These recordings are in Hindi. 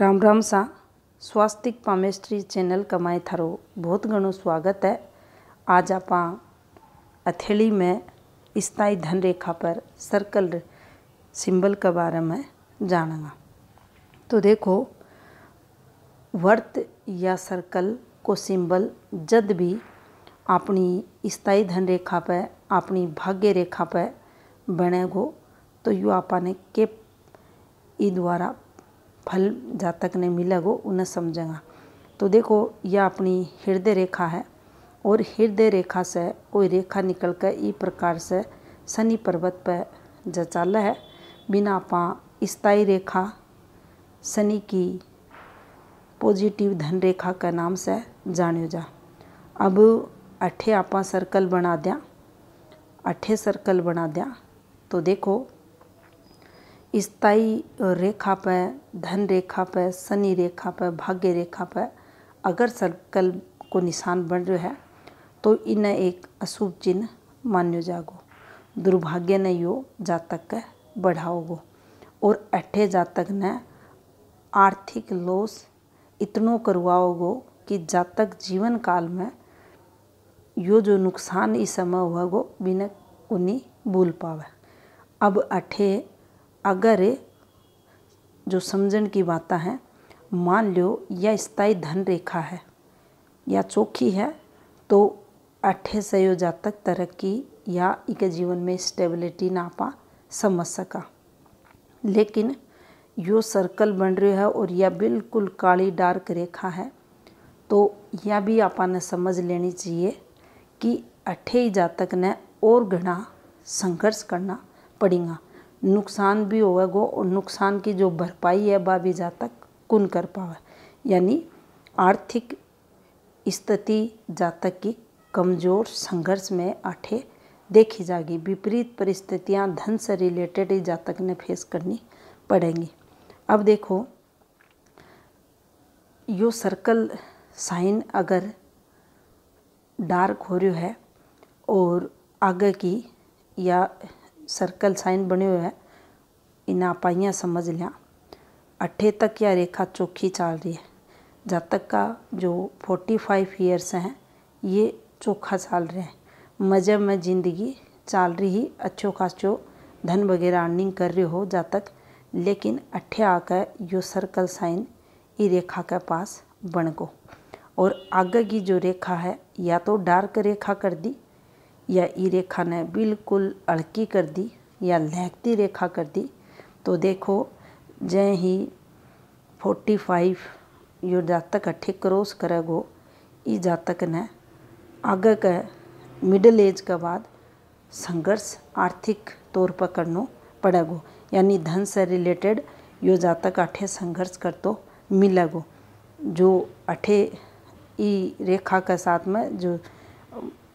राम राम सा स्वास्तिक પામેસ્ટ્રી चैनल કમાય थारो बहुत ઘણું स्वागत है आज आप अथेली में स्थाई धन रेखा पर सर्कल सिंबल के बारे में जानेंगे तो देखो वर्त या सर्कल को सिंबल जद भी अपनी स्थाई धन रेखा पर अपनी भाग्य रेखा पर बनेगो तो यू आपने के ई द्वारा फल जहाँ तक मिला गो उन्हें समझेगा तो देखो यह अपनी हृदय रेखा है और हृदय रेखा से कोई रेखा निकल कर इस प्रकार से शनि पर्वत पर जचाल है बिना आप स्थायी रेखा शनि की पॉजिटिव धन रेखा का नाम से जानियो जा अब अठे आप सर्कल बना दिया अठे सर्कल बना दिया तो देखो स्थाई रेखा पर धन रेखा पर शनि रेखा पर भाग्य रेखा पर अगर सर्कल को निशान बन रहा है तो इन्हें एक अशुभ चिन्ह मान्यो जागो दुर्भाग्य ने यो जातक के बढ़ाओगो और अठे जातक ने आर्थिक लॉस इतनो करवाओगो कि जातक जीवन काल में यो जो नुकसान इस समय हुआ गो बिना उन्हीं भूल पावे अब अठे अगर जो समझन की बात है मान लो यह स्थायी धन रेखा है या चौखी है तो अठे सयो जातक तरक्की या एक जीवन में स्टेबिलिटी ना पा समझ सका लेकिन यो सर्कल बन रहे है और यह बिल्कुल काली डार्क रेखा है तो यह भी आपने समझ लेनी चाहिए कि अठे ही जातक ने और घना संघर्ष करना पड़ेगा नुकसान भी होगा और नुकसान की जो भरपाई है बाबी भी जा तक कुन कर पावे यानी आर्थिक स्थिति जातक की कमज़ोर संघर्ष में आठे देखी जाएगी विपरीत परिस्थितियां धन से रिलेटेड ही जातक ने फेस करनी पड़ेंगी अब देखो यो सर्कल साइन अगर डार्क हो रही है और आगे की या सर्कल साइन बने हुए हैं इन आप समझ लिया अट्ठे तक यह रेखा चौखी चल रही है जातक का जो फोर्टी फाइव ईयर्स हैं ये चोखा चल रहे हैं मज़े में ज़िंदगी चल रही ही अच्छो खासो धन वगैरह अर्निंग कर रहे हो जातक लेकिन अट्ठे आकर यो सर्कल साइन ई रेखा के पास बन गो और आगे की जो रेखा है या तो डार्क रेखा कर दी या ई रेखा ने बिल्कुल अड़की कर दी या लहकती रेखा कर दी तो देखो जै ही फोर्टी फाइव यो जातक अठे क्रॉस करेगो ई जातक ने आगे के मिडिल एज के बाद संघर्ष आर्थिक तौर पर करनो पड़ेगो यानी धन से रिलेटेड यो जातक अठे संघर्ष तो मिलेगो जो अठे ई रेखा के साथ में जो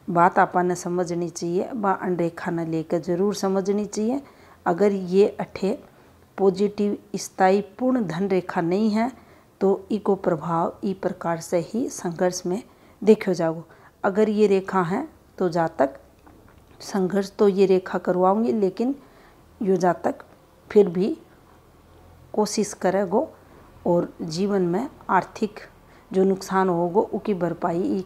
बात आपने समझनी चाहिए व अनरेखा न लेकर जरूर समझनी चाहिए अगर ये अठे पॉजिटिव स्थायी पूर्ण धन रेखा नहीं है तो इको प्रभाव ई प्रकार से ही संघर्ष में देखो जाओ अगर ये रेखा है तो जातक संघर्ष तो ये रेखा करवाऊंगी लेकिन यो जातक फिर भी कोशिश करेगो और जीवन में आर्थिक जो नुकसान होगा उसकी भरपाई ई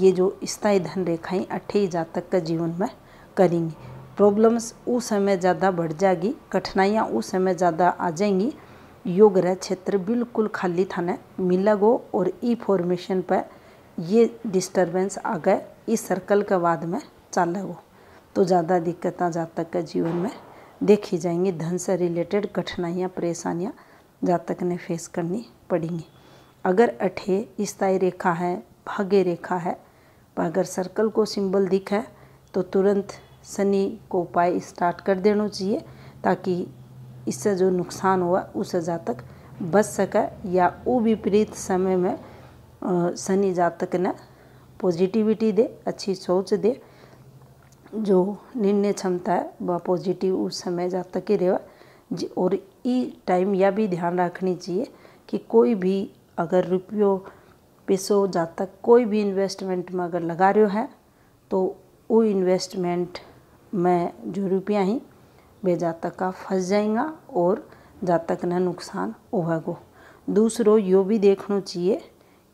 ये जो स्थायी धन रेखाएं अट्ठाईस जातक का जीवन में करेंगी प्रॉब्लम्स उस समय ज़्यादा बढ़ जाएगी कठिनाइयाँ उस समय ज़्यादा आ जाएंगी योग रह क्षेत्र बिल्कुल खाली थाने मिला गो और ई फॉर्मेशन पर ये डिस्टरबेंस आ गए इस सर्कल के बाद में चला गो तो ज़्यादा जा जातक के जीवन में देखी जाएंगी धन से रिलेटेड कठिनाइयाँ परेशानियाँ जातक ने फेस करनी पड़ेंगी अगर अठे स्थायी रेखा है भाग्य रेखा है अगर सर्कल को सिंबल दिखे तो तुरंत शनि को उपाय स्टार्ट कर देना चाहिए ताकि इससे जो नुकसान हुआ उस तक बच सके या वो विपरीत समय में शनि जातक ने पॉजिटिविटी दे अच्छी सोच दे जो निर्णय क्षमता है वह पॉजिटिव उस समय जातक ही रहे और ई टाइम यह भी ध्यान रखनी चाहिए कि कोई भी अगर रुपयों पैसों जा तक कोई भी इन्वेस्टमेंट में अगर लगा रहे है तो वो इन्वेस्टमेंट में जो रुपया ही वे जा तक का फंस जाएगा और जा तक नुकसान होगा दूसरो यो भी देखना चाहिए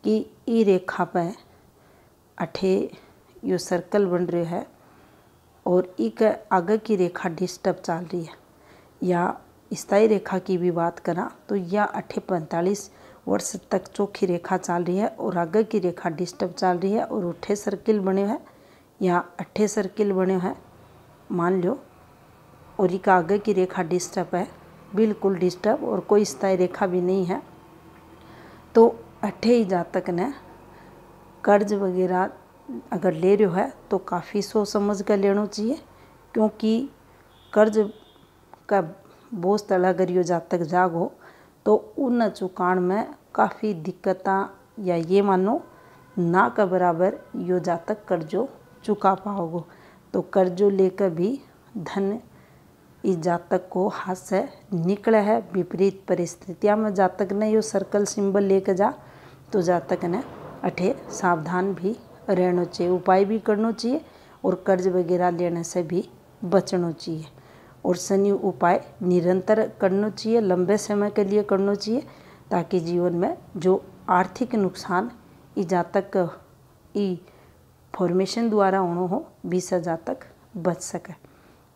कि ई रेखा पर अठे यो सर्कल बन रहे है और एक आगे की रेखा डिस्टर्ब चल रही है या स्थायी रेखा की भी बात करा तो यह अठे पैंतालीस वर्ष तक चौखी रेखा चल रही है और आगे की रेखा डिस्टर्ब चल रही है और उठे सर्किल बने हैं यहाँ अट्ठे सर्किल बने हैं मान लो और एक आगे की रेखा डिस्टर्ब है बिल्कुल डिस्टर्ब और कोई स्थायी रेखा भी नहीं है तो अट्ठे ही जातक ने कर्ज वगैरह अगर ले रहे है तो काफ़ी सोच समझ कर लेना चाहिए क्योंकि कर्ज का बोझ तला करियो जातक जाग हो तो उन चुकाण में काफ़ी दिक्कत या ये मानो ना के बराबर यो जातक कर्जो चुका पाओगे तो कर्जो लेकर भी धन इस जातक को हाथ से निकले है विपरीत परिस्थितियाँ में जातक ने यो सर्कल सिंबल लेकर जा तो जातक ने अठे सावधान भी रहना चाहिए उपाय भी करना चाहिए और कर्ज वगैरह लेने से भी बचना चाहिए और शनि उपाय निरंतर करना चाहिए लंबे समय के लिए करना चाहिए ताकि जीवन में जो आर्थिक नुकसान ई जातक ई फॉर्मेशन द्वारा होना हो बीस हज़ार तक बच सके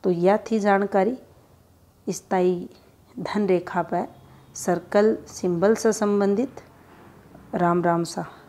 तो यह थी जानकारी स्थाई धन रेखा पर सर्कल सिंबल से संबंधित राम राम सा